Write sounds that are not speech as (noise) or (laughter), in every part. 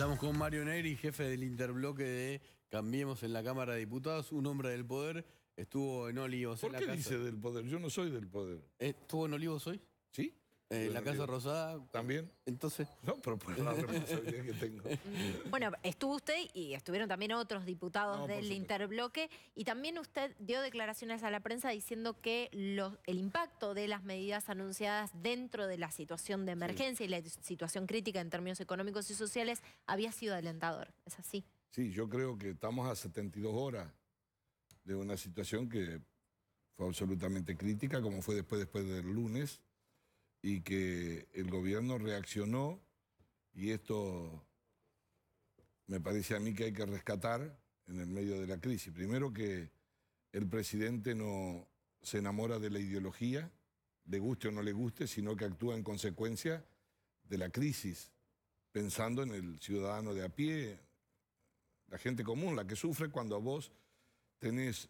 Estamos con Mario Neri, jefe del interbloque de Cambiemos en la Cámara de Diputados, un hombre del poder, estuvo en Olivos. ¿Por en la qué dice del poder? Yo no soy del poder. ¿Estuvo en Olivos hoy? Sí. En eh, la Casa Rosada. ¿También? Entonces. (laughs) No, pero por la responsabilidad que tengo. (laughs) Bueno, estuvo usted y estuvieron también otros diputados del interbloque y también usted dio declaraciones a la prensa diciendo que el impacto de las medidas anunciadas dentro de la situación de emergencia y la situación crítica en términos económicos y sociales había sido alentador. ¿Es así? Sí, yo creo que estamos a 72 horas de una situación que fue absolutamente crítica, como fue después, después del lunes y que el gobierno reaccionó y esto me parece a mí que hay que rescatar en el medio de la crisis. Primero que el presidente no se enamora de la ideología, le guste o no le guste, sino que actúa en consecuencia de la crisis, pensando en el ciudadano de a pie, la gente común, la que sufre cuando a vos tenés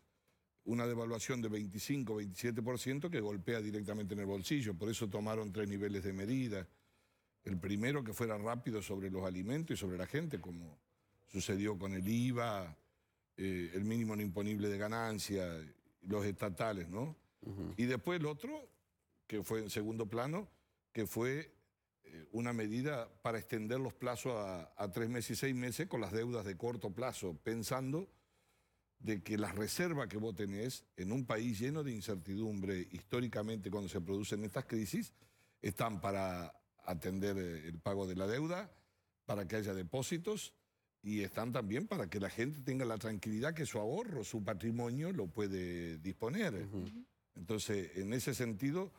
una devaluación de 25-27% que golpea directamente en el bolsillo. Por eso tomaron tres niveles de medida. El primero que fuera rápido sobre los alimentos y sobre la gente, como sucedió con el IVA, eh, el mínimo no imponible de ganancia, los estatales, ¿no? Y después el otro, que fue en segundo plano, que fue eh, una medida para extender los plazos a, a tres meses y seis meses con las deudas de corto plazo, pensando de que las reservas que vos tenés en un país lleno de incertidumbre históricamente cuando se producen estas crisis están para atender eh, el pago de la deuda, para que haya depósitos y están también para que la gente tenga la tranquilidad que su ahorro, su patrimonio lo puede disponer. Entonces, en ese sentido,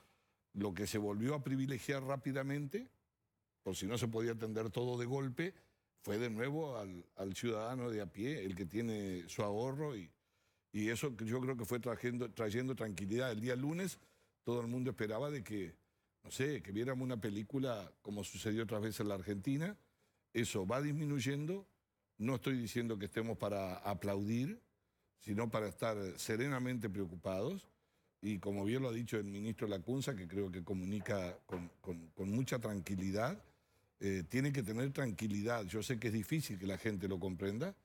lo que se volvió a privilegiar rápidamente, por si no se podía atender todo de golpe, fue de nuevo al, ciudadano de a pie, el que tiene su ahorro y, y eso yo creo que fue trayendo, trayendo tranquilidad. El día lunes todo el mundo esperaba de que, no sé, que viéramos una película como sucedió otras veces en la Argentina. Eso va disminuyendo. No estoy diciendo que estemos para aplaudir, sino para estar serenamente preocupados. Y como bien lo ha dicho el ministro Lacunza, que creo que comunica con mucha tranquilidad, eh, tiene que tener tranquilidad. Yo sé que es difícil que la gente lo comprenda.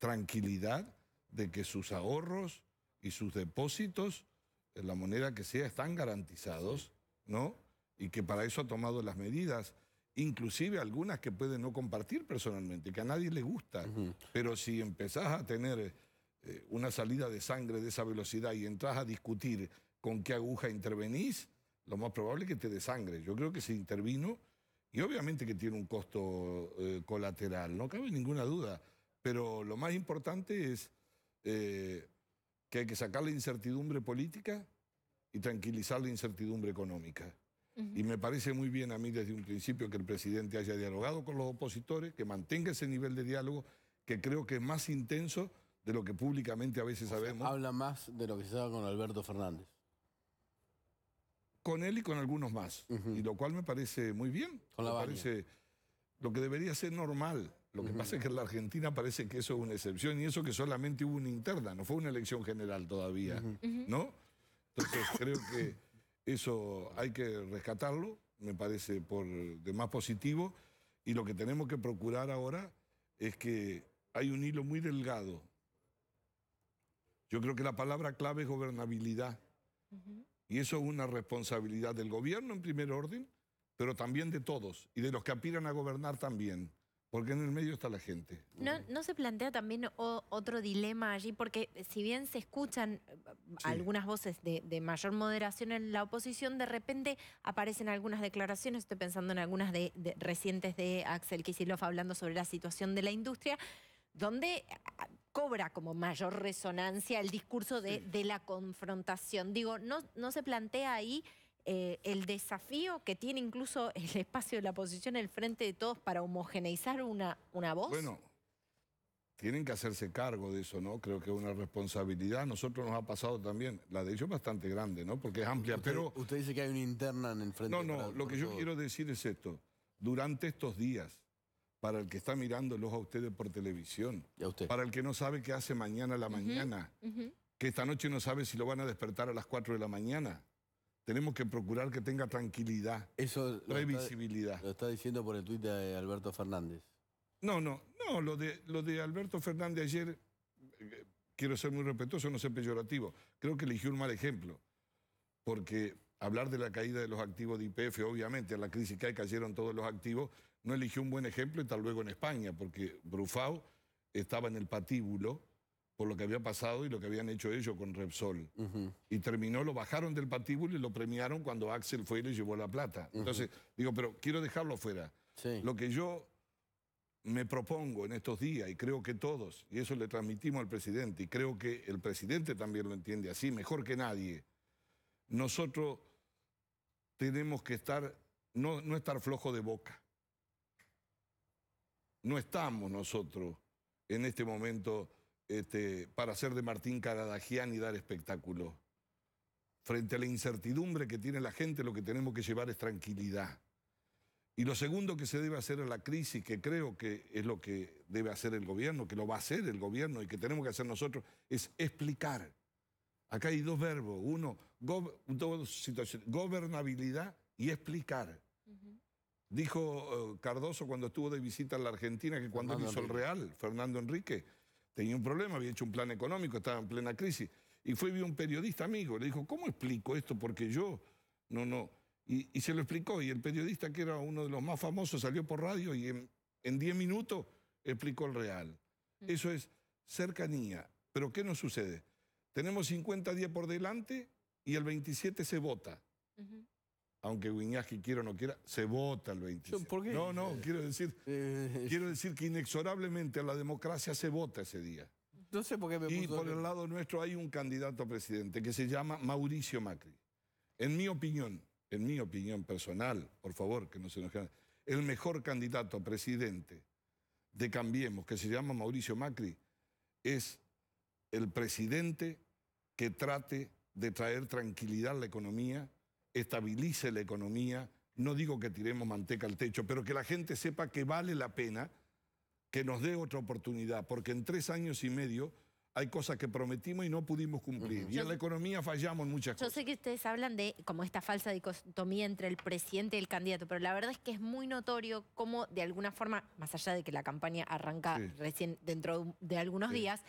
Tranquilidad de que sus ahorros y sus depósitos, en la moneda que sea, están garantizados, ¿no? Y que para eso ha tomado las medidas, inclusive algunas que puede no compartir personalmente, que a nadie le gusta. Pero si empezás a tener eh, una salida de sangre de esa velocidad y entras a discutir con qué aguja intervenís, lo más probable es que te desangre. Yo creo que se intervino y obviamente que tiene un costo eh, colateral, no cabe ninguna duda. Pero lo más importante es eh, que hay que sacar la incertidumbre política y tranquilizar la incertidumbre económica. Y me parece muy bien a mí desde un principio que el presidente haya dialogado con los opositores, que mantenga ese nivel de diálogo, que creo que es más intenso de lo que públicamente a veces sabemos. habla más de lo que se con Alberto Fernández con él y con algunos más. Y lo cual me parece muy bien. me parece lo que debería ser normal. Lo que pasa es que en la Argentina parece que eso es una excepción y eso que solamente hubo una interna, no fue una elección general todavía, ¿no? Entonces creo que eso hay que rescatarlo, me parece por más positivo, y lo que tenemos que procurar ahora es que hay un hilo muy delgado. Yo creo que la palabra clave es gobernabilidad. Y eso es una responsabilidad del gobierno en primer orden, pero también de todos y de los que aspiran a gobernar también. Porque en el medio está la gente. ¿No, no se plantea también otro dilema allí? Porque eh, si bien se escuchan eh, algunas voces de, mayor moderación en la oposición, de repente aparecen algunas declaraciones, estoy pensando en algunas de, recientes de Axel Kicillof hablando sobre la situación de la industria, donde cobra como mayor resonancia el discurso de, la confrontación. Digo, no, no se plantea ahí eh, el desafío que tiene incluso el (laughs) espacio de la oposición, el frente de todos, para homogeneizar una, una voz? Bueno, tienen que hacerse cargo de eso, ¿no? Creo que es una responsabilidad. Nosotros nos ha pasado también, la de ellos es bastante grande, ¿no? Porque es amplia, pero... Usted dice que hay una interna en el frente. No, no, lo que yo quiero decir es esto. Durante estos días, para el que está mirándolos a ustedes por televisión, para el que no sabe qué hace mañana a la mañana, que esta noche no sabe si lo van a despertar a las 4 de la mañana. Tenemos que procurar que tenga tranquilidad, Eso previsibilidad. Lo está, lo está diciendo por el tuit de Alberto Fernández. No, no, no, lo de, lo de Alberto Fernández ayer, eh, quiero ser muy respetuoso, no ser peyorativo, creo que eligió un mal ejemplo, porque hablar de la caída de los activos de IPF, obviamente, en la crisis que hay cayeron todos los activos no eligió un buen ejemplo y tal luego en España, porque Brufau estaba en el patíbulo por lo que había pasado y lo que habían hecho ellos con Repsol. Y terminó, lo bajaron del patíbulo y lo premiaron cuando Axel fue y le llevó la plata. Entonces, digo, pero quiero dejarlo fuera. Lo que yo me propongo en estos días, y creo que todos, y eso le transmitimos al presidente, y creo que el presidente también lo entiende así, mejor que nadie, nosotros tenemos que estar, no, no estar flojo de boca no estamos nosotros en este momento este, para hacer de Martín Caradagian y dar espectáculo. Frente a la incertidumbre que tiene la gente, lo que tenemos que llevar es tranquilidad. Y lo segundo que se debe hacer a la crisis, que creo que es lo que debe hacer el gobierno, que lo va a hacer el gobierno y que tenemos que hacer nosotros, es explicar. Acá hay dos verbos. Uno, gobernabilidad y explicar. Dijo eh, Cardoso cuando estuvo de visita a la Argentina que cuando hizo el Real, Fernando Enrique, tenía un problema, había hecho un plan económico, estaba en plena crisis. Y fue vio un periodista amigo, le dijo, ¿cómo explico esto? Porque yo, no, no. Y, se lo explicó, y el periodista que era uno de los más famosos salió por radio y en 10 minutos explicó el Real. Mm. Eso es cercanía. Pero ¿qué nos sucede? Tenemos 50 días por delante y el 27 se vota aunque Wiñaski quiera o no quiera, se vota el 26. No, no, eh, quiero decir, eh, eh. quiero decir que inexorablemente a la democracia se vota ese día. No sé por qué me puso Y por el lado nuestro hay un candidato a presidente que se llama Mauricio Macri. En mi opinión, en mi opinión personal, por favor, que no se nos el mejor candidato a presidente de Cambiemos, que se llama Mauricio Macri, es el presidente que trate de traer tranquilidad a la economía estabilice la economía. No digo que tiremos manteca al techo, pero que la gente sepa que vale la pena que nos dé otra oportunidad, porque en tres años y medio hay cosas que prometimos y no pudimos cumplir. Y en la economía fallamos muchas cosas. Yo sé que ustedes hablan de como esta falsa dicotomía entre el presidente y el candidato, pero la verdad es que es muy notorio cómo de alguna forma, más allá de que la campaña arranca recién dentro de algunos días,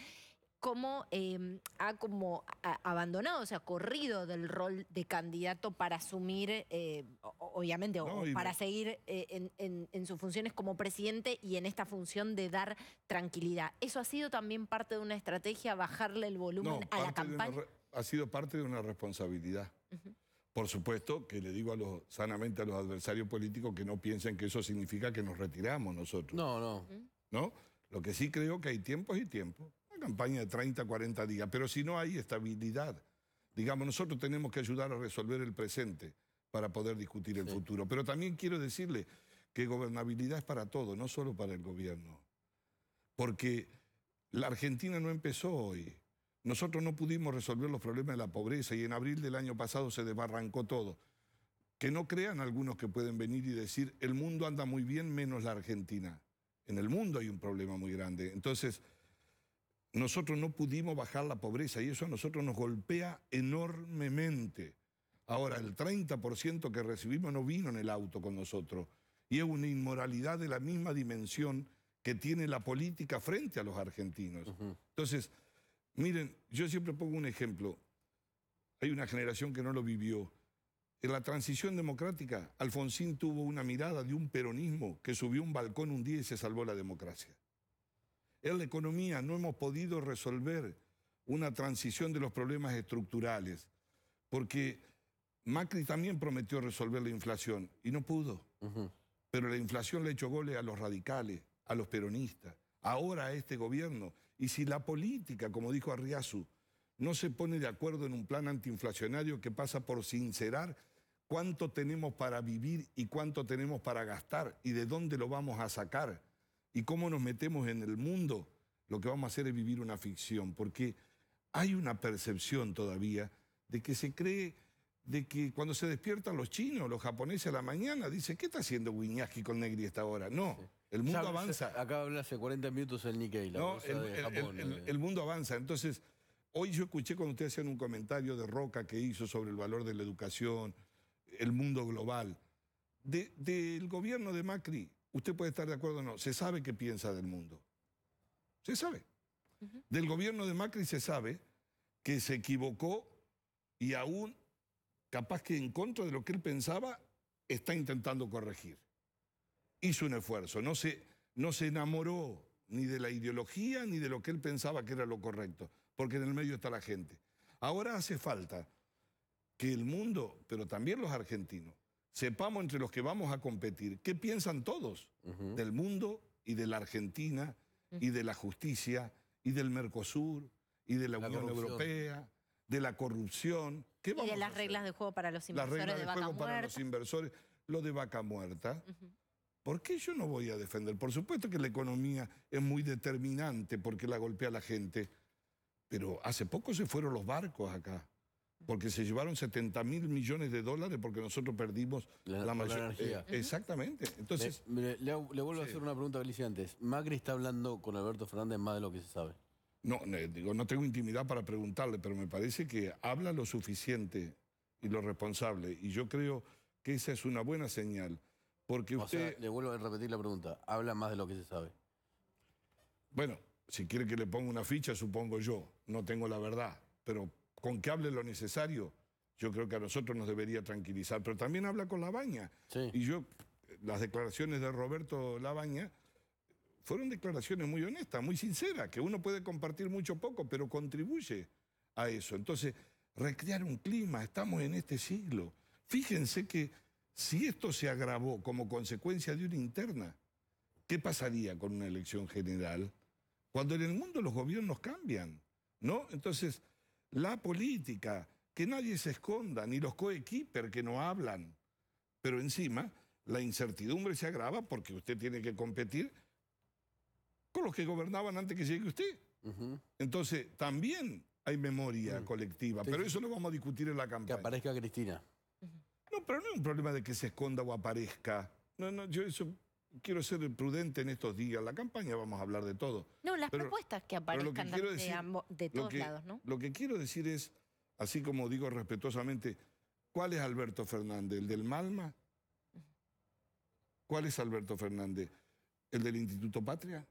cómo em, ha como abandonado, o sea, corrido del rol de candidato para asumir, eh, obviamente, o para seguir eh, en, sus funciones como presidente y en esta función de dar tranquilidad. ¿Eso ha sido también parte de una estrategia, bajarle el volumen a la campaña? ha sido parte de una responsabilidad. Por supuesto que le digo a los, sanamente a los adversarios políticos que no piensen que eso significa que nos retiramos nosotros. No, no. ¿No? Lo que sí creo que hay tiempos y tiempos campaña de 30, 40 días, pero si no hay estabilidad, digamos, nosotros tenemos que ayudar a resolver el presente para poder discutir el futuro. Pero también quiero decirle que gobernabilidad es para todo, no solo para el gobierno. Porque la Argentina no empezó hoy. Nosotros no pudimos resolver los problemas de la pobreza y en abril del año pasado se desbarrancó todo. Que no crean algunos que pueden venir y decir, el mundo anda muy bien menos la Argentina. En el mundo hay un problema muy grande. Entonces, nosotros no pudimos bajar la pobreza y eso a nosotros nos golpea enormemente. Ahora, el 30% que recibimos no vino en el auto con nosotros. Y es una inmoralidad de la misma dimensión que tiene la política frente a los argentinos. Entonces, miren, yo siempre pongo un ejemplo. Hay una generación que no lo vivió. En la transición democrática, Alfonsín tuvo una mirada de un peronismo que subió un balcón un día y se salvó la democracia en la economía no hemos podido resolver una transición de los problemas estructurales, porque Macri también prometió resolver la inflación y no pudo. Pero la inflación le echó goles a los radicales, a los peronistas, ahora a este gobierno. Y si la política, como dijo Arriazu, no se pone de acuerdo en un plan antiinflacionario que pasa por sincerar cuánto tenemos para vivir y cuánto tenemos para gastar y de dónde lo vamos a sacar y cómo nos metemos en el mundo, lo que vamos a hacer es vivir una ficción, porque hay una percepción todavía de que se cree de que cuando se despiertan los chinos, los japoneses a la mañana, dicen, ¿qué está haciendo Wiñaski con Negri esta hora? No, el mundo avanza. Acá habla hace 40 minutos el Nikkei, no, eh. el, mundo avanza. Entonces, hoy yo escuché cuando ustedes hacían un comentario de Roca que hizo sobre el valor de la educación, el mundo global. del gobierno de Macri, Usted puede estar de acuerdo o no. Se sabe qué piensa del mundo. Se sabe. Del gobierno de Macri se sabe que se equivocó y aún capaz que en contra de lo que él pensaba está intentando corregir. Hizo un esfuerzo, no se, no se enamoró ni de la ideología ni de lo que él pensaba que era lo correcto, porque en el medio está la gente. Ahora hace falta que el mundo, pero también los argentinos, sepamos entre los que vamos a competir qué piensan todos del mundo y de la Argentina y de la justicia y del Mercosur y de la, Unión Europea, de la corrupción. ¿Qué vamos y de las a reglas de juego para los inversores. Las reglas de, juego para los inversores. Lo de vaca muerta. ¿Por qué yo no voy a defender? Por supuesto que la economía es muy determinante porque la golpea la gente. Pero hace poco se fueron los barcos acá porque se llevaron 70 mil millones de dólares porque nosotros perdimos la, mayoría eh, exactamente. Entonces, eh, le, vuelvo a hacer una pregunta a Alicia antes. ¿Macri está hablando con Alberto Fernández más de lo que se sabe? No, no, eh, digo, no tengo intimidad para preguntarle, pero me parece que habla lo suficiente y lo responsable. Y yo creo que esa es una buena señal. Porque usted... le vuelvo a repetir la pregunta. Habla más de lo que se sabe. Bueno, si quiere que le ponga una ficha, supongo yo. No tengo la verdad. Pero con que hable lo necesario, yo creo que a nosotros nos debería tranquilizar. Pero también habla con Labaña. Y yo, las declaraciones de Roberto Labaña fueron declaraciones muy honestas, muy sinceras, que uno puede compartir mucho poco, pero contribuye a eso. Entonces, recrear un clima, estamos en este siglo. Fíjense que si esto se agravó como consecuencia de una interna, ¿qué pasaría con una elección general? Cuando en el mundo los gobiernos cambian, ¿no? Entonces, la política, que nadie se esconda, ni los coequiper que no hablan. Pero encima, la incertidumbre se agrava porque usted tiene que competir con los que gobernaban antes que llegue usted. Entonces, también hay memoria mm. colectiva, pero eso lo vamos a discutir en la campaña. Que aparezca Cristina. No, pero no es un problema de que se esconda o aparezca. No, no, yo eso quiero ser prudente en estos días. La campaña vamos a hablar de todo. No, las propuestas que aparezcan de, todos lados, ¿no? Lo que quiero decir es, así como digo respetuosamente, ¿cuál es Alberto Fernández? ¿El del Malma? ¿Cuál es Alberto Fernández? ¿El del Instituto Patria?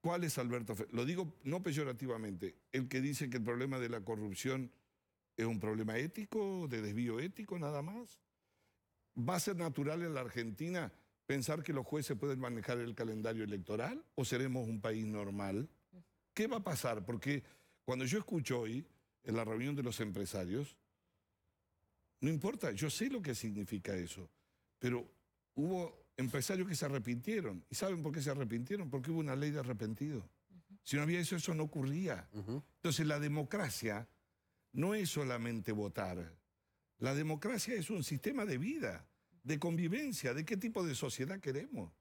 ¿Cuál es Alberto Fernández? Lo digo no peyorativamente. El que dice que el problema de la corrupción es un problema ético, de desvío ético, nada más. ¿Va a ser natural en la Argentina pensar que los jueces pueden manejar el calendario electoral o seremos un país normal? ¿Qué va a pasar? Porque cuando yo escucho hoy en la reunión de los empresarios, no importa, yo sé lo que significa eso, pero hubo empresarios que se arrepintieron. ¿Y saben por qué se arrepintieron? Porque hubo una ley de arrepentido. Si no había eso, eso no ocurría. Entonces la democracia no es solamente votar, la democracia es un sistema de vida, de convivencia, de qué tipo de sociedad queremos.